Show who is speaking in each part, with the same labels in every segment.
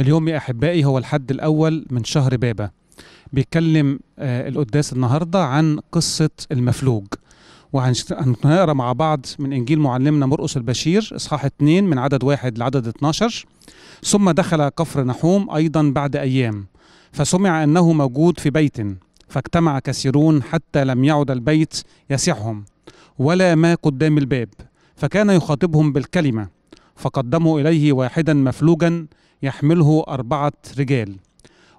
Speaker 1: اليوم يا أحبائي هو الحد الأول من شهر بابا بيتكلم آه، القداس النهاردة عن قصة المفلوج وهنقرا مع بعض من انجيل معلمنا مرقس البشير اصحاح 2 من عدد واحد لعدد 12 ثم دخل كفر نحوم ايضا بعد ايام فسمع انه موجود في بيت فاجتمع كثيرون حتى لم يعد البيت يسعهم ولا ما قدام الباب فكان يخاطبهم بالكلمه فقدموا إليه واحدا مفلوجا يحمله أربعة رجال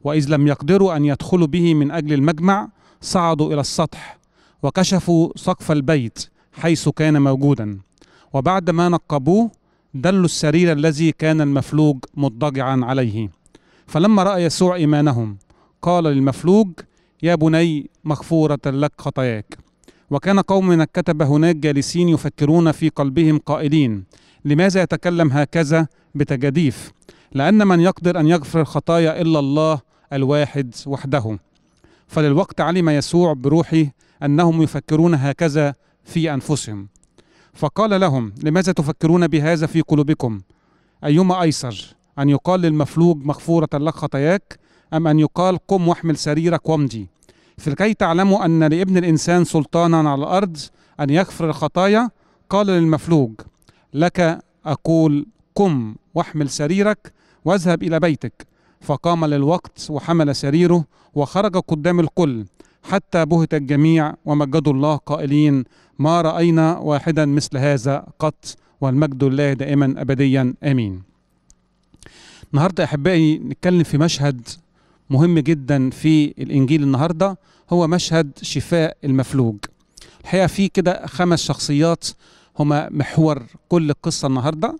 Speaker 1: وإذ لم يقدروا أن يدخلوا به من أجل المجمع صعدوا إلى السطح وكشفوا سقف البيت حيث كان موجودا وبعدما نقبوه دلوا السرير الذي كان المفلوج مضطجعا عليه فلما رأى يسوع إيمانهم قال للمفلوج يا بني مغفورة لك خطاياك وكان قوم من الكتبة هناك جالسين يفكرون في قلبهم قائلين لماذا يتكلم هكذا بتجاديف لأن من يقدر أن يغفر الخطايا إلا الله الواحد وحده فللوقت علم يسوع بروحه أنهم يفكرون هكذا في أنفسهم فقال لهم لماذا تفكرون بهذا في قلوبكم أيما أيسر أن يقال للمفلوج مغفورة لك خطاياك أم أن يقال قم واحمل سريرك وامضي فلكي تعلموا أن لابن الإنسان سلطانا على الأرض أن يغفر الخطايا قال للمفلوج لك أقول قم واحمل سريرك واذهب إلى بيتك فقام للوقت وحمل سريره وخرج قدام الكل حتى بهت الجميع ومجدوا الله قائلين ما رأينا واحدا مثل هذا قط والمجد لله دائما أبديا آمين النهاردة أحبائي نتكلم في مشهد مهم جدا في الانجيل النهارده هو مشهد شفاء المفلوج الحقيقه في كده خمس شخصيات هما محور كل القصه النهارده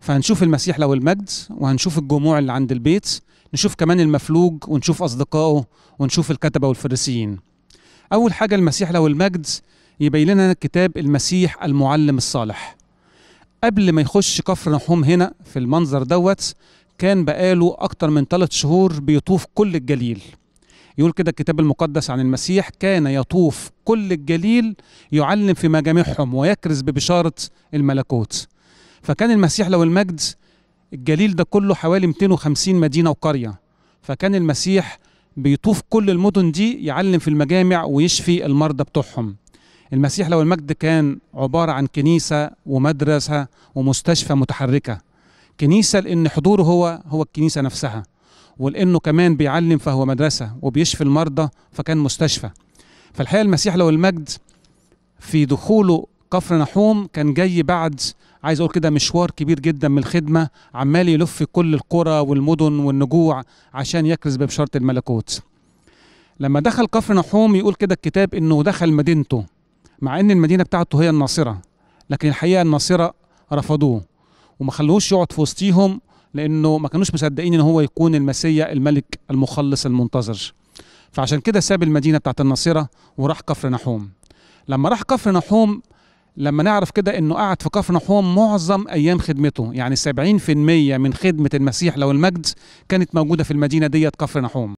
Speaker 1: فهنشوف المسيح لو المجد وهنشوف الجموع اللي عند البيت نشوف كمان المفلوج ونشوف اصدقائه ونشوف الكتبه والفريسيين اول حاجه المسيح لو المجد يبين لنا كتاب المسيح المعلم الصالح قبل ما يخش كفر نحوم هنا في المنظر دوت كان بقاله أكتر من ثلاث شهور بيطوف كل الجليل يقول كده الكتاب المقدس عن المسيح كان يطوف كل الجليل يعلم في مجامعهم ويكرز ببشارة الملكوت فكان المسيح لو المجد الجليل ده كله حوالي 250 مدينة وقرية فكان المسيح بيطوف كل المدن دي يعلم في المجامع ويشفي المرضى بتوعهم المسيح لو المجد كان عبارة عن كنيسة ومدرسة ومستشفى متحركة كنيسة لأن حضوره هو هو الكنيسة نفسها ولأنه كمان بيعلم فهو مدرسة وبيشفي المرضى فكان مستشفى فالحقيقة المسيح لو المجد في دخوله كفر نحوم كان جاي بعد عايز اقول كده مشوار كبير جدا من الخدمه عمال يلف كل القرى والمدن والنجوع عشان يكرز ببشاره الملكوت. لما دخل كفر نحوم يقول كده الكتاب انه دخل مدينته مع ان المدينه بتاعته هي الناصره لكن الحقيقه الناصره رفضوه وما خلوهوش يقعد في وسطيهم لانه ما كانوش مصدقين ان هو يكون المسيا الملك المخلص المنتظر فعشان كده ساب المدينه بتاعت الناصره وراح كفر نحوم لما راح كفر نحوم لما نعرف كده انه قعد في كفر نحوم معظم ايام خدمته يعني 70% من خدمه المسيح لو المجد كانت موجوده في المدينه ديت كفر نحوم